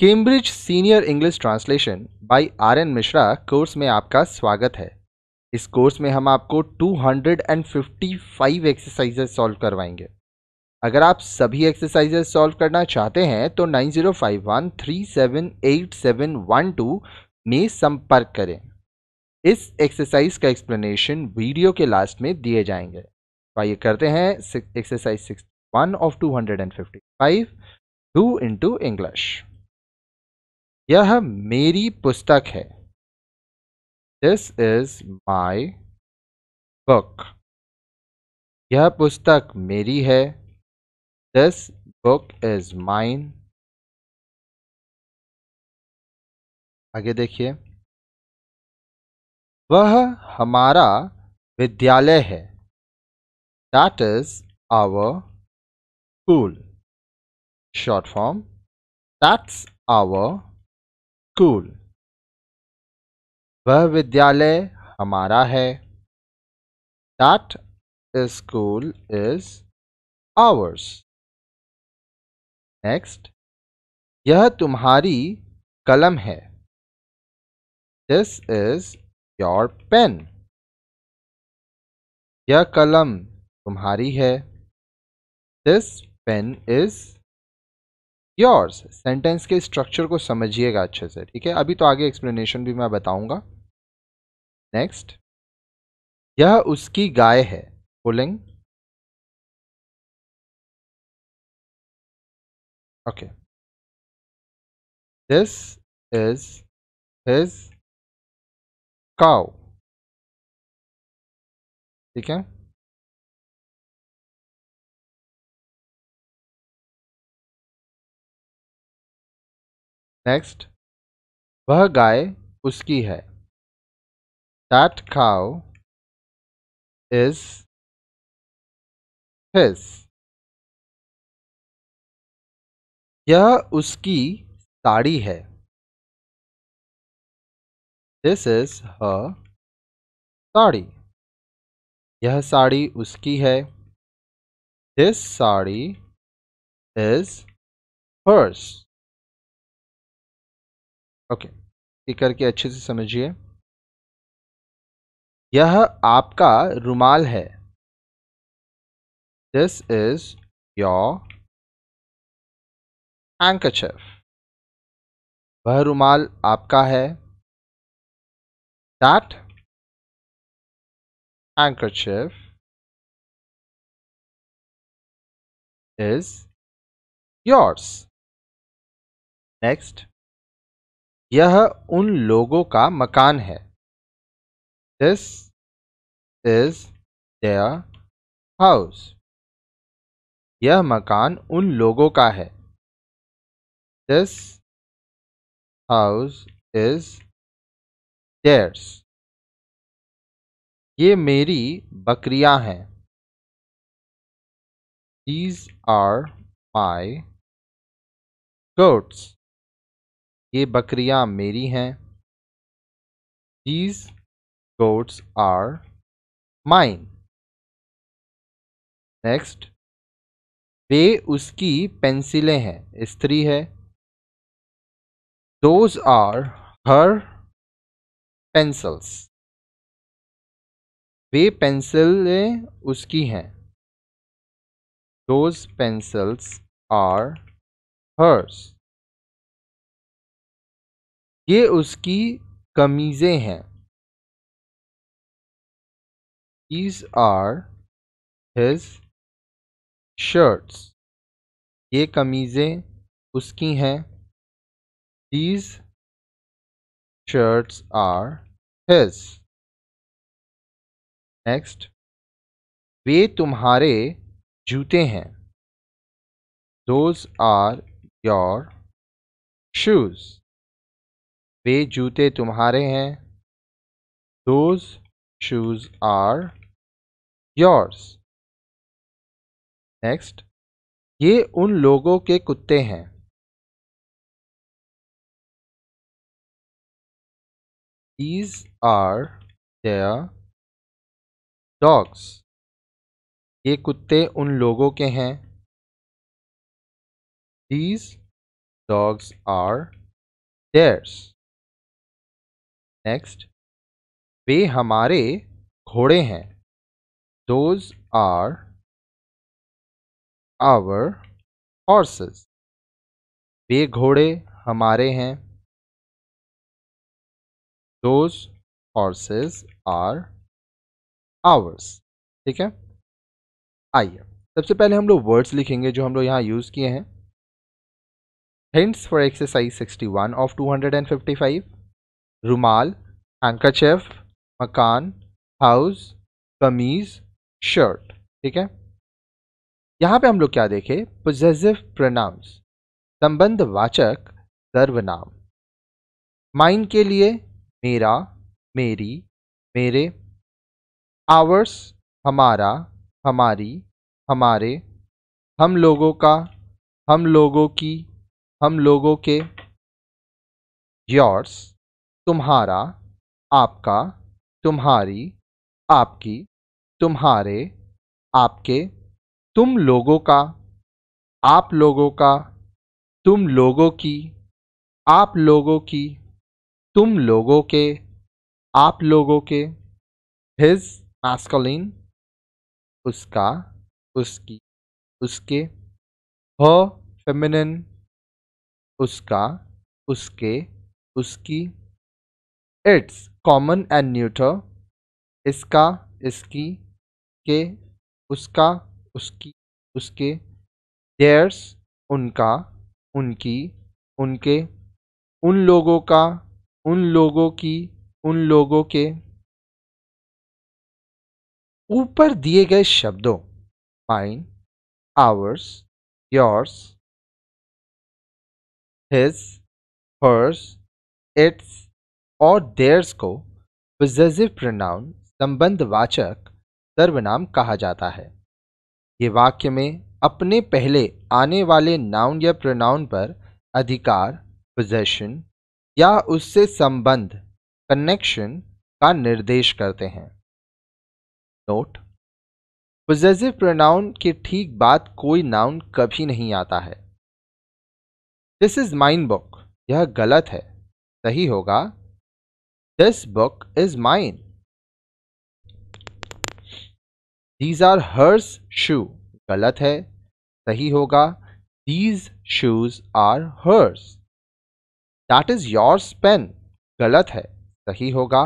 Cambridge senior English translation by R N Mishra course में आपका स्वागत है इस कोर्स में हम आपको 255 एक्सरसाइजेस सॉल्व करवाएंगे अगर आप सभी एक्सरसाइजेस सॉल्व करना चाहते हैं तो 9051378712 में संपर्क करें इस एक्सरसाइज का एक्सप्लेनेशन वीडियो के लास्ट में दिए जाएंगे तो आइए करते हैं exercise six one of two hundred and fifty five do into English यह मेरी पुस्तक है दिस इज माई बुक यह पुस्तक मेरी है दिस बुक इज माइन आगे देखिए वह हमारा विद्यालय है that is our school short form that's our school वह विद्यालय हमारा है that school is ours next यह तुम्हारी कलम है दिस इज योर पेन यह कलम तुम्हारी है this pen is yours sentence के स्ट्रक्चर को समझिएगा अच्छे से ठीक है अभी तो आगे एक्सप्लेनेशन भी मैं बताऊंगा नेक्स्ट यह उसकी गाय है पुलिंग okay this is his cow ठीक है नेक्स्ट वह गाय उसकी है दैट काउ इज हिज यह उसकी साड़ी है दिस इज ह साड़ी यह साड़ी उसकी है this sari is hers okay ये करके अच्छे से समझिए यह आपका रुमाल है दिस इज योर हैंकचफ वह रुमाल आपका है that handkerchief is yours next यह उन लोगों का मकान है दिस इज देयर हाउस यह मकान उन लोगों का है दिस हाउस इज देयर्स ये मेरी बकरियां हैं दीज आर माई गोट्स ये बकरियां मेरी हैं these goats are mine next वे उसकी पेंसिलें हैं स्त्री है दोज आर हर पेंसिल्स वे पेंसिलें उसकी हैं दोज पेंसिल्स आर हर्स ये उसकी कमीज़ें हैं दीज आर हिज शर्ट्स ये कमीज़ें उसकी हैं these shirts are his next वे तुम्हारे जूते हैं दोज आर योर शूज वे जूते तुम्हारे हैं those shoes are yours next ये उन लोगों के कुत्ते हैं दीज आर their ये कुत्ते उन लोगों के हैं these dogs are theirs. Next वे हमारे घोड़े हैं दोज आर आवर हॉर्सेस वे घोड़े हमारे हैं दोज हॉर्सेस आर आवर्स ठीक है आइए सबसे पहले हम लोग वर्ड्स लिखेंगे जो हम लोग यहाँ यूज़ किए हैं हिंट्स फॉर एक्सरसाइज 61 ऑफ 255 रुमाल हैंकरचेफ मकान हाउस कमीज़ शर्ट ठीक है यहाँ पे हम लोग क्या देखे पोजेसिव प्रनाउंस संबंधवाचक सर्वनाम माइन के लिए मेरा मेरी मेरे आवर्स हमारा हमारी हमारे हम लोगों का हम लोगों की हम लोगों के योर्स तुम्हारा आपका तुम्हारी आपकी तुम्हारे आपके तुम लोगों का आप लोगों का तुम लोगों की आप लोगों की तुम लोगों के आप लोगों के हिज मैस्कलिन उसका उसकी उसके ह फेमिनिन उसका उसके उसकी इट्स कॉमन एंड न्यूटर इसका इसकी के उसका उसकी उसके देयर्स उनका उनकी उनके उन लोगों का उन लोगों की उन लोगों के ऊपर दिए गए शब्दों mine ours yours his hers its और देयर्स को पोजेसिव प्रोनाउन संबंधवाचक सर्वनाम कहा जाता है ये वाक्य में अपने पहले आने वाले नाउन या प्रोनाउन पर अधिकार पोजेशन या उससे संबंध कनेक्शन का निर्देश करते हैं नोट पोजेसिव प्रोनाउन के ठीक बाद कोई नाउन कभी नहीं आता है दिस इज माइन बुक यह गलत है सही होगा This book is mine. These are hers shoe. गलत है सही होगा These shoes are hers. That is yours pen. गलत है सही होगा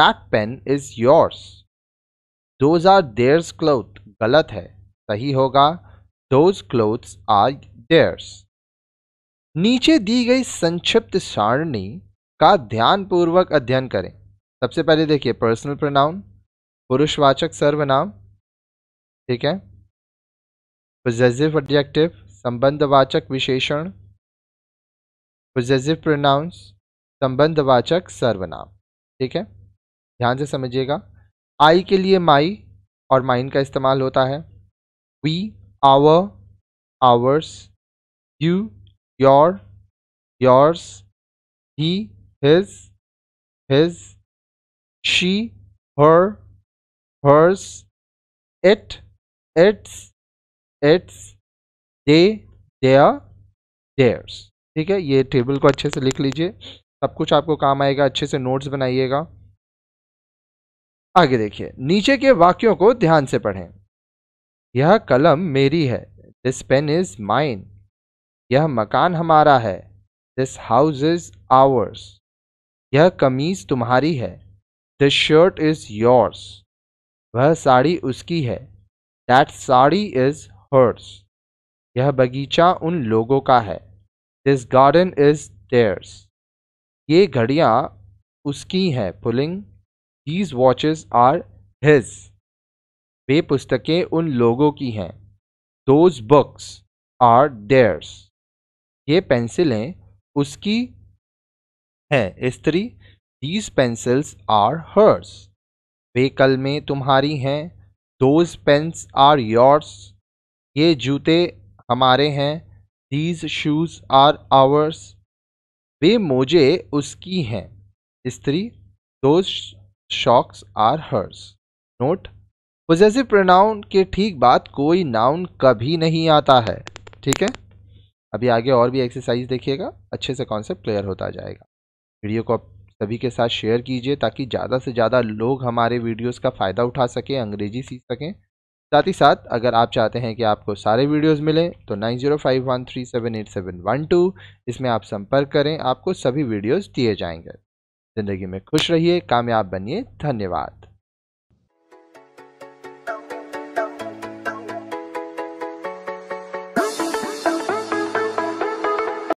That pen is yours. Those are theirs clothes. गलत है सही होगा Those clothes are theirs. नीचे दी गई संक्षिप्त सारणी का ध्यान पूर्वक अध्ययन करें सबसे पहले देखिए पर्सनल प्रोनाउन पुरुषवाचक सर्वनाम ठीक है पोजेसिव एडजेक्टिव संबंधवाचक विशेषण पोजेसिव प्रोनाउंस संबंधवाचक सर्वनाम ठीक है ध्यान से समझिएगा आई के लिए माई और माइन का इस्तेमाल होता है we our ours you your yours he his, his, she, her, hers, it, its, its, they, their, theirs ठीक है ये टेबल को अच्छे से लिख लीजिए सब कुछ आपको काम आएगा अच्छे से नोट्स बनाइएगा आगे देखिए नीचे के वाक्यों को ध्यान से पढ़ें यह कलम मेरी है दिस पेन इज माइन यह मकान हमारा है दिस हाउस इज आवर्स यह कमीज तुम्हारी है द शर्ट इज योर्स वह साड़ी उसकी है दैट साड़ी इज हर्स यह बगीचा उन लोगों का है दिस गार्डन इज देयर्स ये घड़ियाँ उसकी हैं पुलिंग दीज वॉचेस आर हिज वे पुस्तकें उन लोगों की हैं दोज बुक्स आर देयर्स ये पेंसिलें उसकी है स्त्री दीज पेंसिल्स आर हर्स वे कल में तुम्हारी हैं दोज पेंस आर योर्स ये जूते हमारे हैं दीज शूज़ आर आवर्स वे मोजे उसकी हैं स्त्री those socks are hers note possessive pronoun के ठीक बाद कोई नाउन कभी नहीं आता है ठीक है अभी आगे और भी एक्सरसाइज देखिएगा अच्छे से कॉन्सेप्ट क्लियर होता जाएगा वीडियो को आप सभी के साथ शेयर कीजिए ताकि ज़्यादा से ज़्यादा लोग हमारे वीडियोस का फ़ायदा उठा सकें अंग्रेजी सीख सकें साथ ही साथ अगर आप चाहते हैं कि आपको सारे वीडियोस मिलें तो nine zero five one three seven eight seven one two इसमें आप संपर्क करें आपको सभी वीडियोस दिए जाएंगे ज़िंदगी में खुश रहिए कामयाब बनिए धन्यवाद